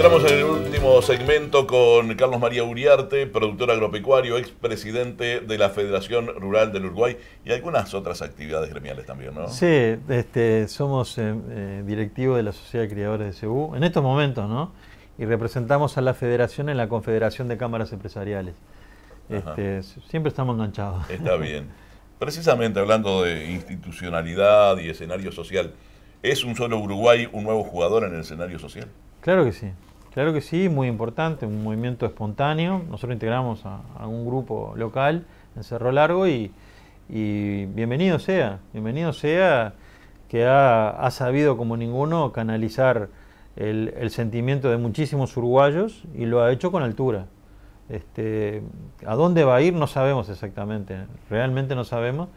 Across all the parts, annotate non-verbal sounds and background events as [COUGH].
Entramos en el último segmento con Carlos María Uriarte, productor agropecuario, expresidente de la Federación Rural del Uruguay y algunas otras actividades gremiales también, ¿no? Sí, este, somos eh, eh, directivo de la Sociedad de Criadores de Cebú en estos momentos, ¿no? Y representamos a la Federación en la Confederación de Cámaras Empresariales. Este, siempre estamos enganchados. Está bien. Precisamente hablando de institucionalidad y escenario social, ¿es un solo Uruguay un nuevo jugador en el escenario social? Claro que sí. Claro que sí, muy importante, un movimiento espontáneo. Nosotros integramos a, un grupo local en Cerro Largo y, bienvenido sea, bienvenido sea que ha, sabido como ninguno canalizar el, sentimiento de muchísimos uruguayos y lo ha hecho con altura. Este, a dónde va a ir no sabemos exactamente, realmente no sabemos,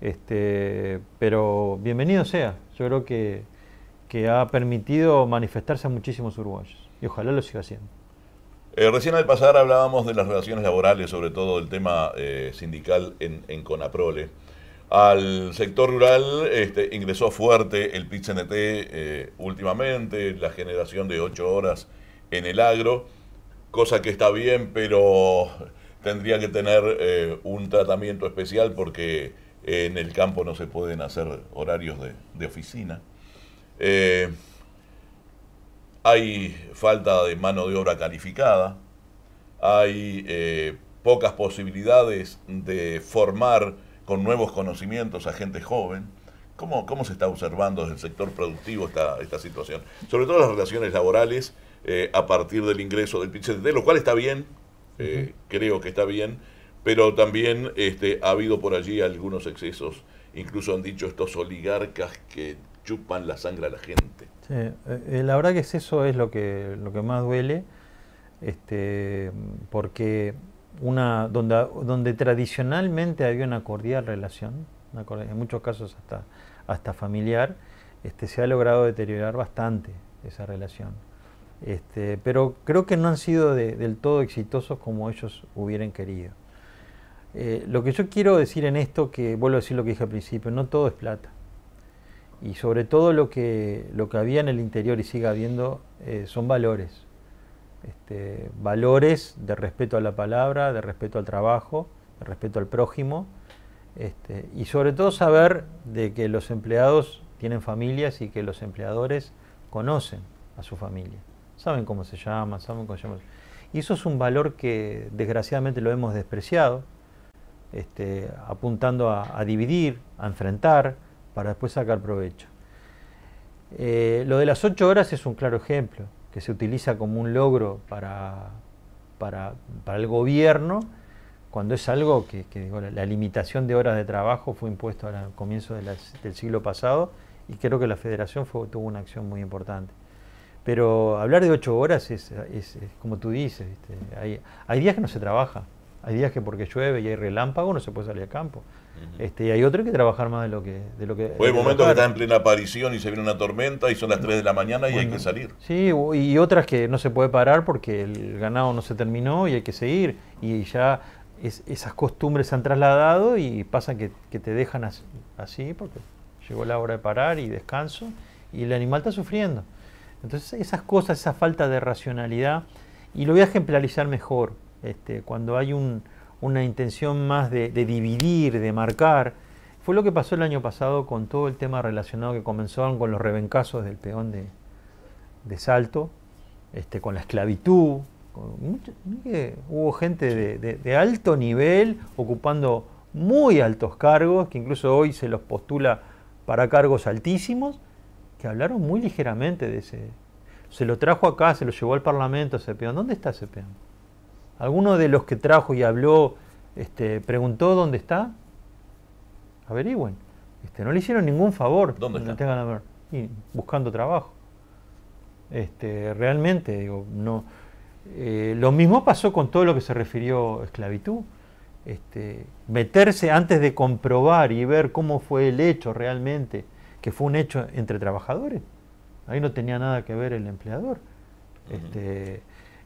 este, pero bienvenido sea, yo creo que ha permitido manifestarse a muchísimos uruguayos y ojalá lo siga haciendo. Eh, recién al pasar hablábamos de las relaciones laborales, sobre todo el tema eh, sindical en, Conaprole. Al sector rural este, ingresó fuerte el pit eh, últimamente, la generación de ocho horas en el agro, cosa que está bien, pero tendría que tener un tratamiento especial porque en el campo no se pueden hacer horarios de oficina hay falta de mano de obra calificada, hay eh, pocas posibilidades de formar con nuevos conocimientos a gente joven. ¿Cómo, se está observando desde el sector productivo esta, esta situación? Sobre todo las relaciones laborales eh, a partir del ingreso del de lo cual está bien, eh, creo que está bien, pero también este, ha habido por allí algunos excesos, incluso han dicho estos oligarcas que chupan la sangre a la gente. Eh, eh, la verdad que eso es lo que, lo que más duele, este, porque una, donde, donde tradicionalmente había una cordial relación, en muchos casos hasta, hasta familiar, este, se ha logrado deteriorar bastante esa relación. Este, pero creo que no han sido del todo exitosos como ellos hubieran querido. Eh, lo que yo quiero decir en esto, que vuelvo a decir lo que dije al principio, no todo es plata y sobre todo lo que, lo que había en el interior y sigue habiendo eh, son valores. Este, valores de respeto a la palabra, de respeto al trabajo, de respeto al prójimo, este, y sobre todo saber de que los empleados tienen familias y que los empleadores conocen a su familia, saben cómo se llaman, saben cómo se llama. Y eso es un valor que desgraciadamente lo hemos despreciado, este, apuntando a dividir, a enfrentar, para después sacar provecho. Eh, lo de las ocho horas es un claro ejemplo, que se utiliza como un logro para, el gobierno, cuando es algo que, digo, la, limitación de horas de trabajo fue impuesta al comienzo del siglo pasado y creo que la federación tuvo una acción muy importante. Pero hablar de ocho horas es, como tú dices, este, Hay, días que no se trabaja, hay días que porque llueve y hay relámpago no se puede salir a campo. Este, y hay otro que trabajar más de lo que... De lo que hay momentos que está en plena aparición y se viene una tormenta y son las 3 de la mañana y hay que salir. Sí, y otras que no se puede parar porque el ganado no se terminó y hay que seguir. Y ya esas costumbres se han trasladado y pasa que, te dejan así, porque llegó la hora de parar y descanso y el animal está sufriendo. Entonces esas cosas, esa falta de racionalidad, y lo voy a ejemplarizar mejor. Este, cuando hay un, una intención más de, dividir, de marcar. Fue lo que pasó el año pasado con todo el tema relacionado que comenzó con los rebencazos del peón de, Salto, este, con la esclavitud. hubo gente de, de, alto nivel ocupando muy altos cargos, que incluso hoy se los postula para cargos altísimos, que hablaron muy ligeramente de ese. Se lo trajo acá, se lo llevó al Parlamento ese peón. ¿Dónde está ese peón? ¿Alguno de los que trajo y habló este, preguntó dónde está? Averigüen. Este, no le hicieron ningún favor. ¿Dónde está? y buscando trabajo. Este, realmente, no. Eh, lo mismo pasó con todo lo que se refirió a esclavitud. Este, meterse antes de comprobar y ver cómo fue el hecho realmente, que fue un hecho entre trabajadores. Ahí no tenía nada que ver el empleador.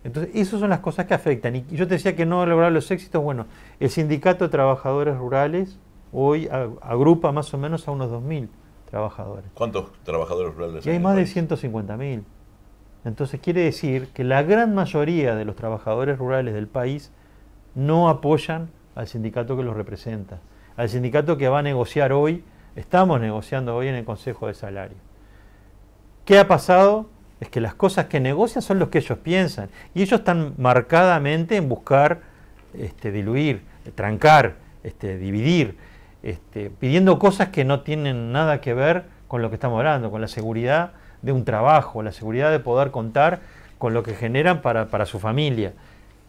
Entonces, esas son las cosas que afectan. Y yo te decía que no lograr los éxitos. Bueno, el Sindicato de Trabajadores Rurales hoy agrupa más o menos a unos 2.000 trabajadores. ¿Cuántos trabajadores rurales hay? hay más de 150.000. Entonces, quiere decir que la gran mayoría de los trabajadores rurales del país no apoyan al sindicato que los representa, al sindicato que va a negociar hoy, estamos negociando hoy en el Consejo de Salario. ¿Qué ha pasado? es que las cosas que negocian son los que ellos piensan. Y ellos están marcadamente en buscar este, diluir, trancar, este, dividir, este, pidiendo cosas que no tienen nada que ver con lo que estamos hablando, con la seguridad de un trabajo, la seguridad de poder contar con lo que generan para, su familia.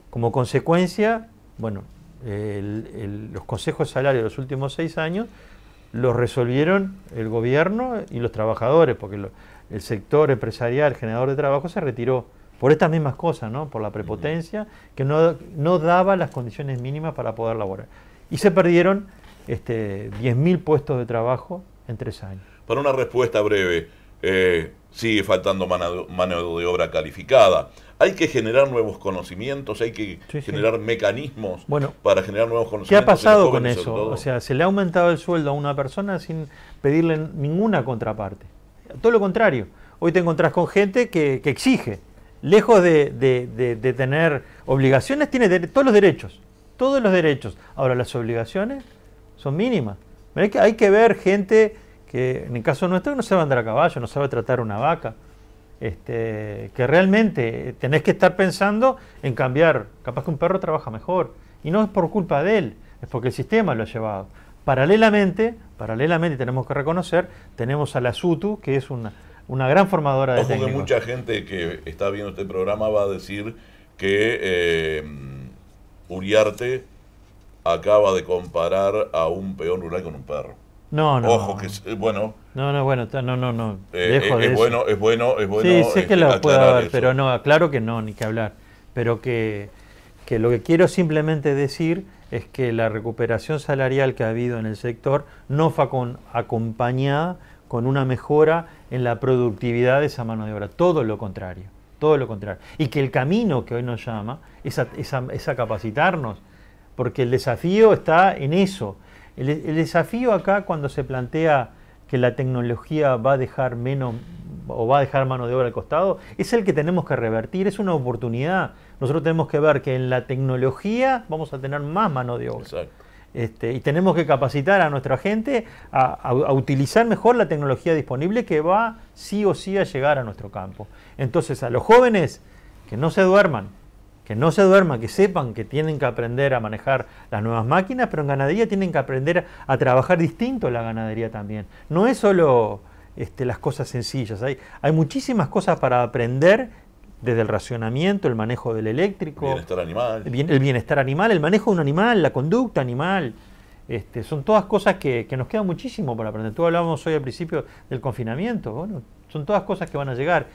Como consecuencia, bueno, los consejos de salario de los últimos seis años los resolvieron el gobierno y los trabajadores, porque el sector empresarial, generador de trabajo, se retiró por estas mismas cosas, ¿no? por la prepotencia, que no, no, daba las condiciones mínimas para poder laborar. Y se perdieron este, 10.000 puestos de trabajo en tres años. Para una respuesta breve, eh, sigue faltando mano, de obra calificada. Hay que generar nuevos conocimientos, hay que generar mecanismos para generar nuevos conocimientos. ¿Qué ha pasado con eso? O sea, se le ha aumentado el sueldo a una persona sin pedirle ninguna contraparte. Todo lo contrario. Hoy te encontrás con gente que, exige. Lejos de, tener obligaciones, tiene todos los derechos. Todos los derechos. Ahora, las obligaciones son mínimas. Hay que, hay que ver gente que, en el caso nuestro, no sabe andar a caballo, no sabe tratar una vaca. Este, que realmente eh, tenés que estar pensando en cambiar. Capaz que un perro trabaja mejor. Y no es por culpa de él, es porque el sistema lo ha llevado. Paralelamente, paralelamente tenemos que reconocer, tenemos a la SUTU, que es una, gran formadora de Ojo Que mucha gente que está viendo este programa va a decir que eh, Uriarte acaba de comparar a un peón rural con un perro. No, no. Ojo que es, bueno. No, no, bueno, no, no, no. Eh, eh, es, bueno, es bueno, es bueno. Sí, sé que lo puedo haber, pero no, claro que no, ni que hablar. Pero que, que lo que quiero simplemente decir es que la recuperación salarial que ha habido en el sector no fue acompañada con una mejora en la productividad de esa mano de obra, todo lo contrario, todo lo contrario. Y que el camino que hoy nos llama es a, capacitarnos, porque el desafío está en eso. el, desafío acá cuando se plantea que la tecnología va a dejar menos o va a dejar mano de obra al costado, es el que tenemos que revertir, es una oportunidad nosotros tenemos que ver que en la tecnología vamos a tener más mano de obra. Este, y tenemos que capacitar a nuestra gente a, utilizar mejor la tecnología disponible que va sí o sí a llegar a nuestro campo. Entonces, a los jóvenes que no se duerman, que no se duerman, que sepan que tienen que aprender a manejar las nuevas máquinas, pero en ganadería tienen que aprender a, trabajar distinto la ganadería también. No es solo este, las cosas sencillas, hay, hay muchísimas cosas para aprender desde el racionamiento, el manejo del eléctrico. El bienestar animal. El, manejo de un animal, la conducta animal. Este, son todas cosas que, nos quedan muchísimo por aprender. Tú hablábamos hoy al principio del confinamiento. son todas cosas que van a llegar.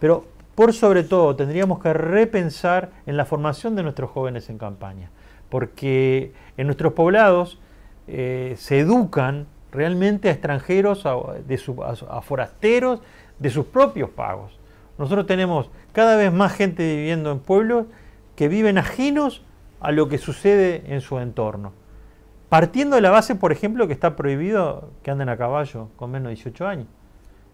Pero por sobre todo tendríamos que repensar en la formación de nuestros jóvenes en campaña. Porque en nuestros poblados eh, se educan realmente a extranjeros, de a forasteros, de sus propios pagos. Nosotros tenemos cada vez más gente viviendo en pueblos que viven ajenos a lo que sucede en su entorno. Partiendo de la base, por ejemplo, que está prohibido que anden a caballo con menos de 18 años.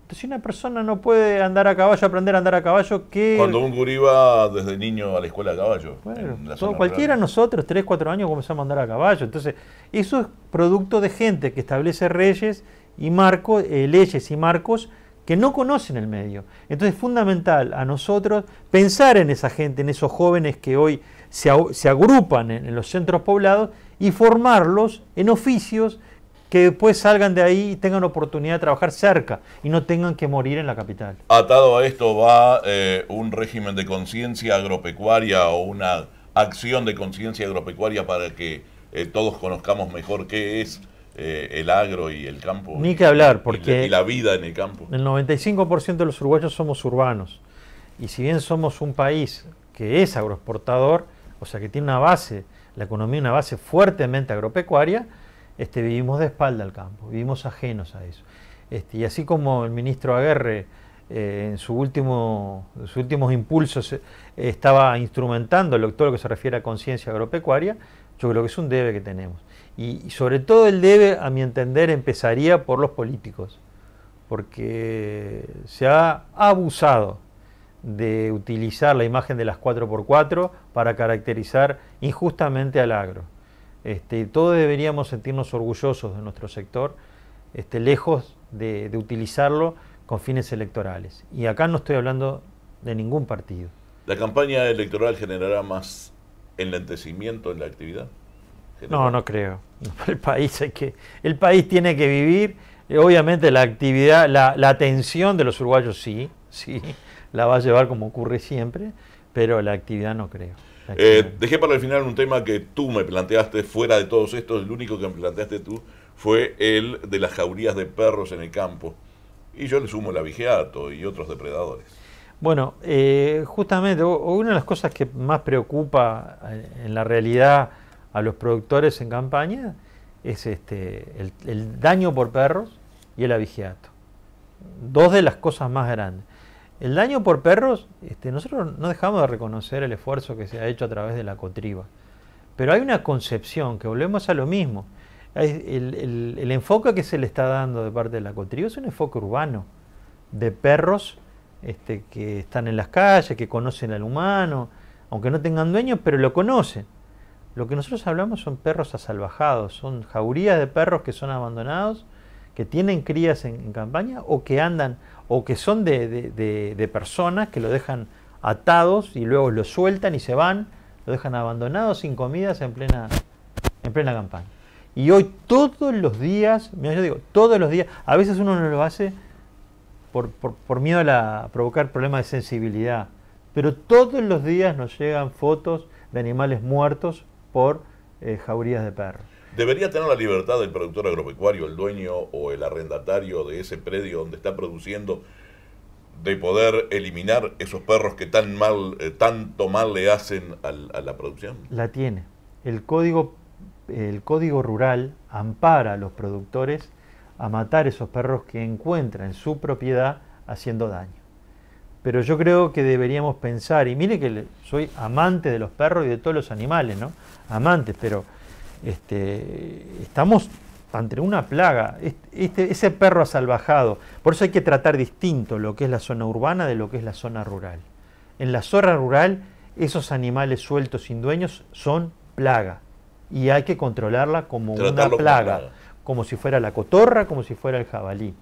Entonces, si una persona no puede andar a caballo, aprender a andar a caballo, ¿qué...? Cuando un gurí va desde niño a la escuela a caballo. Bueno, cualquiera de nosotros, 3, 4 años, comenzamos a andar a caballo. Entonces, eso es producto de gente que establece reyes y marcos, eh, leyes y marcos que no conocen el medio. Entonces es fundamental a nosotros pensar en esa gente, en esos jóvenes que hoy se, agrupan en, los centros poblados y formarlos en oficios que después salgan de ahí y tengan oportunidad de trabajar cerca y no tengan que morir en la capital. Atado a esto va eh, un régimen de conciencia agropecuaria o una acción de conciencia agropecuaria para que eh, todos conozcamos mejor qué es eh, el agro y el campo. Ni que hablar, porque... Y la, vida en el campo. El 95% de los uruguayos somos urbanos. Y si bien somos un país que es agroexportador, o sea que tiene una base, la economía una base fuertemente agropecuaria, este, vivimos de espalda al campo, vivimos ajenos a eso. Este, y así como el ministro Aguerre eh, en su último, sus últimos impulsos eh, estaba instrumentando lo, todo lo que se refiere a conciencia agropecuaria, yo creo que es un debe que tenemos. Y, sobre todo el debe, a mi entender, empezaría por los políticos, porque se ha abusado de utilizar la imagen de las 4x4 para caracterizar injustamente al agro. Este, todos deberíamos sentirnos orgullosos de nuestro sector, este, lejos de, de, utilizarlo con fines electorales. Y acá no estoy hablando de ningún partido. ¿La campaña electoral generará más enlentecimiento en la actividad? No, no creo. [LAUGHS] El país, hay que, el país tiene que vivir. Eh, obviamente la actividad, la, atención de los uruguayos sí, sí, [LAUGHS] la va a llevar como ocurre siempre, pero la actividad no creo. Eh, dejé para el final un tema que tú me planteaste fuera de todos estos, el único que me planteaste tú fue el de las jaurías de perros en el campo. Y yo le sumo el abigeato y otros depredadores. Bueno, eh, justamente una de las cosas que más preocupa en la realidad a los productores en campaña es este, el, daño por perros y el abigeato. Dos de las cosas más grandes. El daño por perros, este, nosotros no dejamos de reconocer el esfuerzo que se ha hecho a través de la cotriba. Pero hay una concepción, que volvemos a lo mismo. El, enfoque que se le está dando de parte de la cotriba es un enfoque urbano, de perros este, que están en las calles, que conocen al humano, aunque no tengan dueños, pero lo conocen. Lo que nosotros hablamos son perros asalvajados, son jaurías de perros que son abandonados, que tienen crías en, campaña o que andan, o que son de, personas que lo dejan atados y luego lo sueltan y se van, lo dejan abandonado sin comidas en plena, en plena campaña. Y hoy todos los días, mira, yo digo, todos los días, a veces uno no lo hace por, miedo la, a provocar problemas de sensibilidad, pero todos los días nos llegan fotos de animales muertos por eh, jaurías de perros. ¿Debería tener la libertad del productor agropecuario, el dueño o el arrendatario de ese predio donde está produciendo de poder eliminar esos perros que tan mal, eh, tanto mal le hacen a, la producción? La tiene. El código, el código rural ampara a los productores a matar esos perros que encuentran en su propiedad haciendo daño pero yo creo que deberíamos pensar, y mire que soy amante de los perros y de todos los animales, ¿no? Amantes, pero este, estamos ante una plaga. Este, ese perro ha salvajado por eso hay que tratar distinto lo que es la zona urbana de lo que es la zona rural. En la zona rural, esos animales sueltos sin dueños son plaga y hay que controlarla como una plaga, como como si fuera la cotorra, como si fuera el jabalí.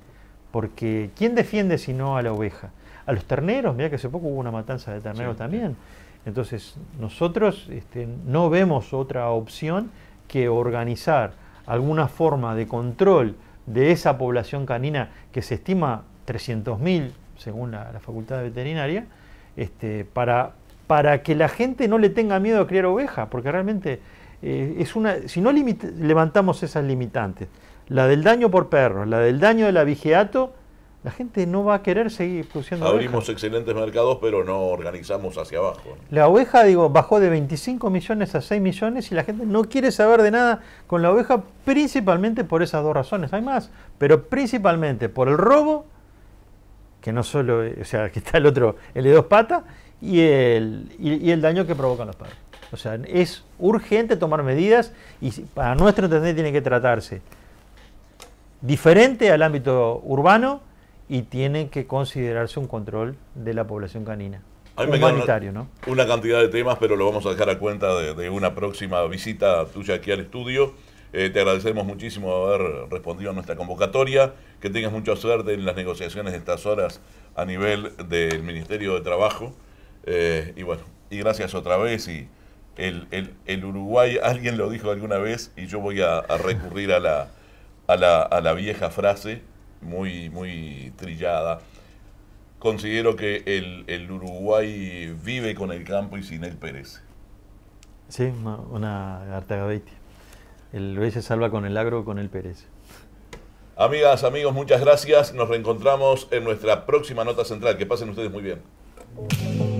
Porque ¿quién defiende si no a la oveja? a los terneros, mirá que hace poco hubo una matanza de terneros también. Entonces, nosotros este, no vemos otra opción que organizar alguna forma de control de esa población canina que se estima 300.000, según la, Facultad de Veterinaria, este, para, que la gente no le tenga miedo a criar ovejas, porque realmente eh, es una, si no levantamos esas limitantes, la del daño por perros, la del daño de la abigeato la gente no va a querer seguir produciendo. Abrimos excelentes mercados, pero no organizamos hacia abajo. La oveja, digo, bajó de 25 millones a 6 millones y la gente no quiere saber de nada con la oveja, principalmente por esas dos razones. Hay más, pero principalmente por el robo, que no solo, eh, o sea, [LAUGHS] que está el otro, el de dos patas, y el, y, el daño que provocan los padres. O sea, es urgente tomar medidas y para nuestro entender tiene que tratarse diferente al ámbito urbano y tiene que considerarse un control de la población canina. humanitario, una, ¿no? Una cantidad de temas, pero lo vamos a dejar a cuenta de, una próxima visita tuya aquí al estudio. Eh, te agradecemos muchísimo haber respondido a nuestra convocatoria. Que tengas mucha suerte en las negociaciones de estas horas a nivel del Ministerio de Trabajo. Eh, y bueno, y gracias otra vez. Y el, Uruguay, [LAUGHS] alguien lo dijo alguna vez, y yo voy a, a recurrir a la, a la, a la vieja frase muy, muy trillada. Considero que el, Uruguay vive con el campo y sin él perece. Sí, una, una El Uruguay se salva con el agro, con el perece. Amigas, amigos, muchas gracias. Nos reencontramos en nuestra próxima nota central. Que pasen ustedes muy bien.